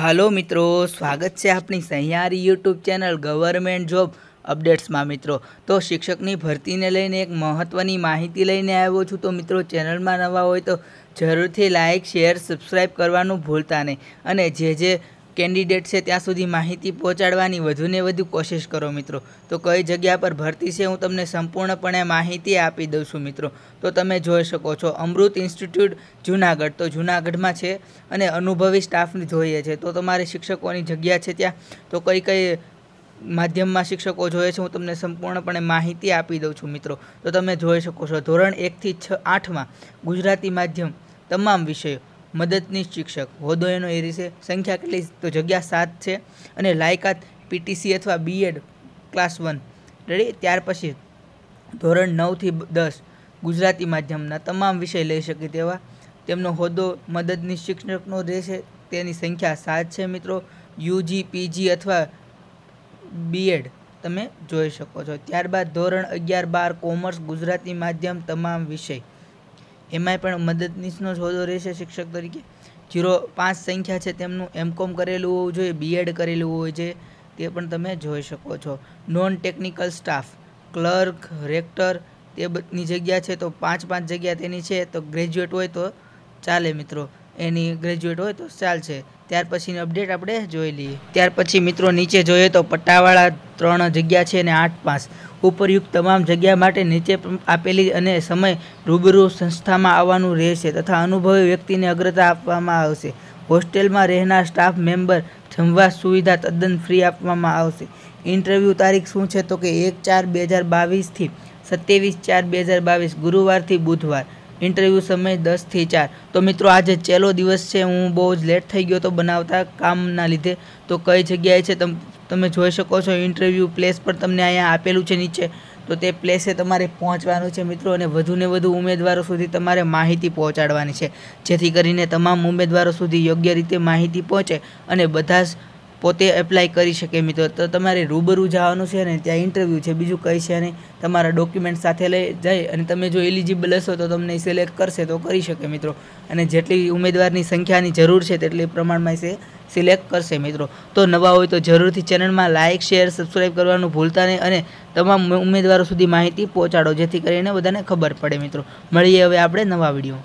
હાલો મિત્રો સ્વાગત છે આપણી સહિયારી યુટ્યુબ ચેનલ ગવર્મેન્ટ જોબ અપડેટ્સમાં મિત્રો તો શિક્ષકની ભરતીને લઈને એક મહત્ત્વની માહિતી લઈને આવ્યો છું તો મિત્રો ચેનલમાં નવા હોય તો જરૂરથી લાઇક શેર સબસ્ક્રાઈબ કરવાનું ભૂલતા નહીં અને જે જે કેન્ડિડેટ છે ત્યાં સુધી માહિતી પહોંચાડવાની વધુને વધુ કોશિશ કરો મિત્રો તો કઈ જગ્યા પર ભરતી છે હું તમને સંપૂર્ણપણે માહિતી આપી દઉં છું મિત્રો તો તમે જોઈ શકો છો અમૃત ઇન્સ્ટિટ્યૂટ જુનાગઢ તો જુનાગઢમાં છે અને અનુભવી સ્ટાફની જોઈએ છે તો તમારે શિક્ષકોની જગ્યા છે ત્યાં તો કઈ કઈ માધ્યમમાં શિક્ષકો જોઈએ છે હું તમને સંપૂર્ણપણે માહિતી આપી દઉં છું મિત્રો તો તમે જોઈ શકો છો ધોરણ એકથી છ આઠમાં ગુજરાતી માધ્યમ તમામ વિષયો મદદનીશ શિક્ષક હોદ્દો એનો એ રીતે સંખ્યા કેટલી તો જગ્યા સાત છે અને લાયકાત પીટીસી અથવા બીએડ ક્લાસ વન રેડી ત્યાર પછી ધોરણ નવથી દસ ગુજરાતી માધ્યમના તમામ વિષય લઈ શકે તેવા તેમનો હોદ્દો મદદનીશ શિક્ષકનો રહેશે તેની સંખ્યા સાત છે મિત્રો યુજી પીજી અથવા બીએડ તમે જોઈ શકો છો ત્યારબાદ ધોરણ અગિયાર બાર કોમર્સ ગુજરાતી માધ્યમ તમામ વિષય એમાંય પણ મદદનીશનો સોદો રહેશે શિક્ષક તરીકે જીરો પાંચ સંખ્યા છે તેમનું એમકોમ કરેલું હોવું જોઈએ બીએડ કરેલું હોય છે તે પણ તમે જોઈ શકો છો non technical staff clerk rector તે બધી જગ્યા છે તો પાંચ પાંચ જગ્યા તેની છે તો ગ્રેજ્યુએટ હોય તો ચાલે મિત્રો એની ગ્રેજ્યુએટ હોય તો ચાલશે ત્યાર પછીની અપડેટ આપણે જોઈ લઈએ ત્યાર પછી મિત્રો નીચે જોઈએ તો પટ્ટાવાળા ત્રણ જગ્યા છે અને આઠ પાંચ ઉપરયુક્ત તમામ જગ્યા માટે નીચે આપેલી અને સમય રૂબરૂ સંસ્થામાં આવવાનું રહેશે તથા અનુભવી વ્યક્તિને અગ્રતા આપવામાં આવશે હોસ્ટેલમાં રહેનાર સ્ટાફ મેમ્બર જમવા સુવિધા તદ્દન ફ્રી આપવામાં આવશે ઇન્ટરવ્યૂ તારીખ શું છે તો કે એક ચાર બે હજાર બાવીસથી સત્યાવીસ ચાર બે હજાર બાવીસ ગુરુવારથી બુધવાર ઇન્ટરવ્યૂ સમય દસથી ચાર તો મિત્રો આજે છેલ્લો દિવસ છે હું બહુ જ લેટ થઈ ગયો તો બનાવતા કામના લીધે તો કઈ જગ્યાએ છે તમે જોઈ શકો છો ઇન્ટરવ્યૂ પ્લેસ પર તમને અહીંયા આપેલું છે નીચે તો તે પ્લેસે તમારે પહોંચવાનું છે મિત્રો અને વધુને વધુ ઉમેદવારો સુધી તમારે માહિતી પહોંચાડવાની છે જેથી કરીને તમામ ઉમેદવારો સુધી યોગ્ય રીતે માહિતી પહોંચે અને બધા જ પોતે એપ્લાય કરી શકે મિત્રો તો તમારે રૂબરૂ જવાનું છે ને ત્યાં ઇન્ટરવ્યૂ છે બીજું કંઈ છે નહીં તમારા ડોક્યુમેન્ટ સાથે લઈ જાય અને તમે જો એલિજિબલ હશો તો તમને સિલેક્ટ કરશે તો કરી શકે મિત્રો અને જેટલી ઉમેદવારની સંખ્યાની જરૂર છે તેટલી પ્રમાણમાં એ સિલેક્ટ કરશે મિત્રો તો નવા હોય તો જરૂરથી ચેનલમાં લાઇક શેર સબસ્ક્રાઈબ કરવાનું ભૂલતા નહીં અને તમામ ઉમેદવારો સુધી માહિતી પહોંચાડો જેથી કરીને બધાને ખબર પડે મિત્રો મળીએ હવે આપણે નવા વિડીયો